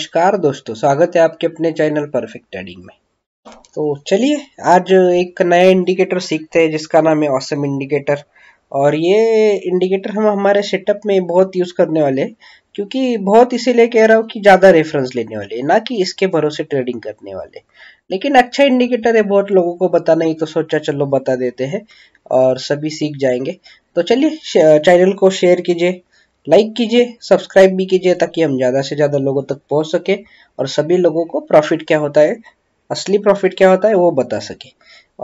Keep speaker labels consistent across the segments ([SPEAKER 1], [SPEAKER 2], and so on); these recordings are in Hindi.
[SPEAKER 1] नमस्कार दोस्तों स्वागत है आपके अपने चैनल परफेक्ट ट्रेडिंग में तो चलिए आज एक नया इंडिकेटर सीखते हैं जिसका नाम है ऑसम इंडिकेटर और ये इंडिकेटर हम हमारे सेटअप में बहुत यूज़ करने वाले हैं क्योंकि बहुत इसीलिए कह रहा हूँ कि ज़्यादा रेफरेंस लेने वाले ना कि इसके भरोसे ट्रेडिंग करने वाले लेकिन अच्छा इंडिकेटर है बहुत लोगों को पता नहीं तो सोचा चलो बता देते हैं और सभी सीख जाएंगे तो चलिए चैनल को शेयर कीजिए लाइक कीजिए सब्सक्राइब भी कीजिए ताकि हम ज़्यादा से ज़्यादा लोगों तक पहुंच सके और सभी लोगों को प्रॉफिट क्या होता है असली प्रॉफिट क्या होता है वो बता सके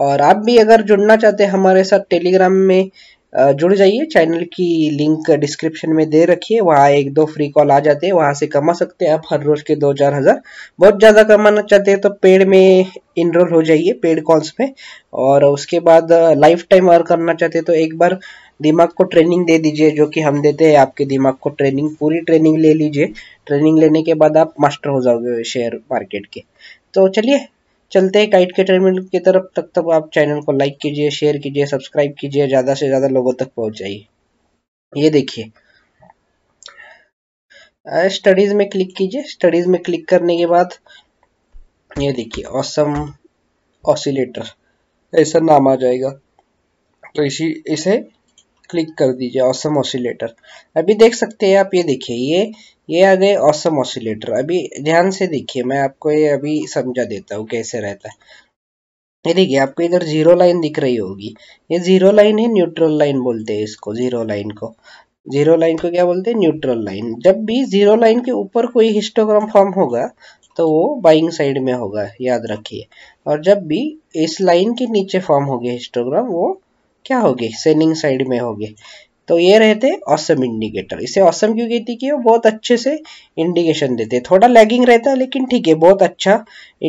[SPEAKER 1] और आप भी अगर जुड़ना चाहते हैं हमारे साथ टेलीग्राम में जुड़ जाइए चैनल की लिंक डिस्क्रिप्शन में दे रखिए वहाँ एक दो फ्री कॉल आ जाते हैं वहाँ से कमा सकते हैं आप हर रोज के दो चार हज़ार बहुत ज़्यादा कमाना चाहते हैं तो पेड में इनरोल हो जाइए पेड कॉल्स में और उसके बाद लाइफ टाइम अर्न करना चाहते हैं तो एक बार दिमाग को ट्रेनिंग दे दीजिए जो कि हम देते हैं आपके दिमाग को ट्रेनिंग पूरी ट्रेनिंग ले लीजिए ट्रेनिंग लेने के बाद आप मास्टर हो जाओगे शेयर मार्केट के तो चलिए चलते हैं काइट के टर्मिनल की तरफ तब तक आप चैनल को लाइक कीजिए शेयर कीजिए सब्सक्राइब कीजिए ज़्यादा से ज़्यादा लोगों तक पहुंचाइए ये देखिए स्टडीज में क्लिक कीजिए स्टडीज में क्लिक करने के बाद ये देखिए ऑसम ऑसिलेटर ऐसा नाम आ जाएगा तो इसी इसे क्लिक कर दीजिए ऑसम ऑसिलेटर अभी देख सकते हैं आप ये देखिए ये ये आ गए ऑसम ऑसिलेटर अभी ध्यान से देखिए मैं आपको ये अभी समझा देता हूँ कैसे रहता है ये देखिए आपको इधर जीरो लाइन दिख रही होगी ये जीरो लाइन है न्यूट्रल लाइन बोलते हैं इसको जीरो लाइन को जीरो लाइन को क्या बोलते हैं न्यूट्रल लाइन जब भी जीरो लाइन के ऊपर कोई हिस्टोग्राम फॉर्म होगा तो वो बाइंग साइड में होगा याद रखिए और जब भी इस लाइन के नीचे फॉर्म हो गया हिस्टोग्राम वो क्या होगी सेलिंग साइड में होगी तो ये रहते ऑसम इंडिकेटर इसे ऑसम क्यों कहती कि वो बहुत अच्छे से इंडिकेशन देते थोड़ा लैगिंग रहता है लेकिन ठीक है बहुत अच्छा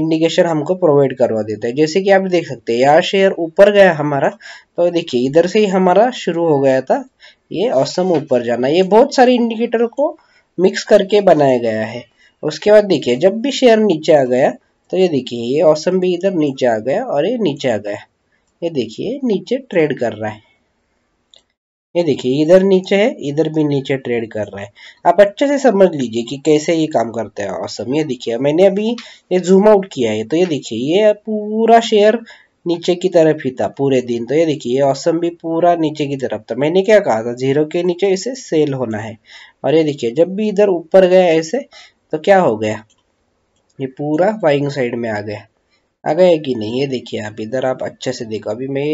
[SPEAKER 1] इंडिकेशन हमको प्रोवाइड करवा देता है जैसे कि आप देख सकते हैं यहाँ शेयर ऊपर गया हमारा तो देखिए इधर से ही हमारा शुरू हो गया था ये ऑसम ऊपर जाना ये बहुत सारे इंडिकेटर को मिक्स करके बनाया गया है उसके बाद देखिए जब भी शेयर नीचे आ गया तो ये देखिए ये ऑसम भी इधर नीचे आ गया और ये नीचे आ गया ये देखिए नीचे ट्रेड कर रहा है ये देखिए इधर नीचे है इधर भी नीचे ट्रेड कर रहा है आप अच्छे से समझ लीजिए कि कैसे ये काम करता है औसम ये देखिए मैंने अभी ये जूम आउट किया है तो ये देखिए ये पूरा शेयर नीचे की तरफ ही था पूरे दिन तो ये देखिए ये औसम भी पूरा नीचे की तरफ था मैंने क्या कहा था जीरो के नीचे इसे सेल होना है और ये देखिए जब भी इधर ऊपर गया ऐसे तो क्या हो गया ये पूरा बाइंग साइड में आ गया आ गया कि नहीं ये देखिए आप इधर आप अच्छे से देखो अभी मैं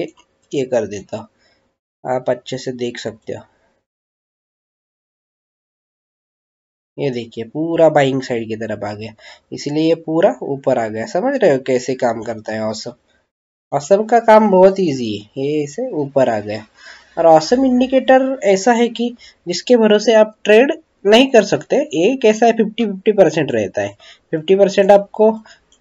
[SPEAKER 1] ये कर देता हूँ आप अच्छे से देख सकते हो ये देखिए पूरा बाइंग साइड की तरफ आ गया इसलिए ये पूरा ऊपर आ गया समझ रहे हो कैसे काम करता है औसम औसम का काम बहुत इजी है ये इसे ऊपर आ गया और औसम इंडिकेटर ऐसा है कि जिसके भरोसे आप ट्रेड नहीं कर सकते एक ऐसा है फिफ्टी फिफ्टी परसेंट रहता है फिफ्टी परसेंट आपको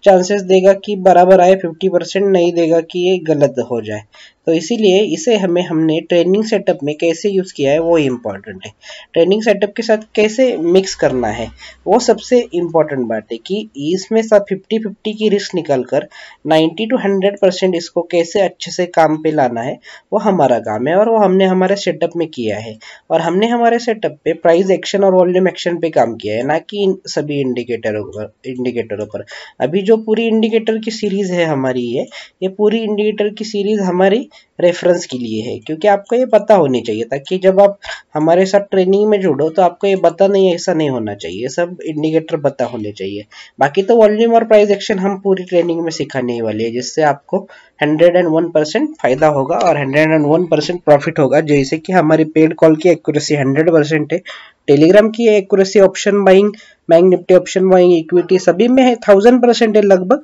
[SPEAKER 1] चांसेस देगा कि बराबर आए फिफ्टी परसेंट नहीं देगा कि ये गलत हो जाए तो इसीलिए इसे हमें हमने ट्रेनिंग सेटअप में कैसे यूज़ किया है वो इम्पॉर्टेंट है ट्रेनिंग सेटअप के साथ कैसे मिक्स करना है वो सबसे इम्पॉर्टेंट बात है कि इसमें सब फिफ्टी फिफ्टी की रिस्क निकल कर नाइन्टी टू हंड्रेड परसेंट इसको कैसे अच्छे से काम पे लाना है वो हमारा काम है और वो हमने हमारे सेटअप में किया है और हमने हमारे सेटअप पे प्राइज एक्शन और वॉल्यूम एक्शन पे काम किया है ना कि इन सभी इंडिकेटरों पर इंडिकेटरों पर अभी जो पूरी इंडिकेटर की सीरीज़ है हमारी ये ये पूरी इंडिकेटर की सीरीज़ हमारी रेफरेंस के लिए है क्योंकि आपको ये पता होनी चाहिए ताकि जब आप हमारे साथ ट्रेनिंग में जुड़ो तो आपको ये पता नहीं ऐसा नहीं होना चाहिए सब इंडिकेटर पता होने चाहिए बाकी तो वॉल्यूम और प्राइस एक्शन हम पूरी ट्रेनिंग में सिखाने वाले हैं जिससे आपको 101 परसेंट फायदा होगा और 101 परसेंट प्रॉफिट होगा जैसे कि हमारी पेड कॉल की एक्यूरेसी 100 परसेंट है टेलीग्राम की accuracy option buying bank Nifty option buying equity सभी में है थाउजेंड परसेंट है लगभग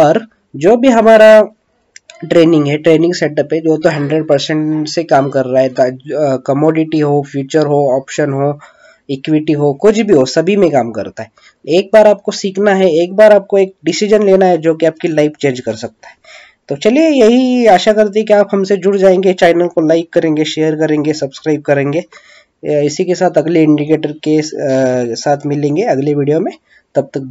[SPEAKER 1] और जो भी हमारा ट्रेनिंग है ट्रेनिंग सेटअप है जो तो हंड्रेड परसेंट से काम कर रहा है कमोडिटी हो फ्यूचर हो ऑप्शन हो इक्विटी हो कुछ भी हो सभी में काम करता है एक बार आपको सीखना है एक बार आपको एक डिसीजन लेना है जो कि आपकी लाइफ चेंज कर सकता है तो चलिए यही आशा करती है कि आप हमसे जुड़ जाएंगे चैनल को लाइक करेंगे शेयर करेंगे सब्सक्राइब करेंगे इसी के साथ अगले इंडिकेटर के साथ मिलेंगे अगले वीडियो में तब तक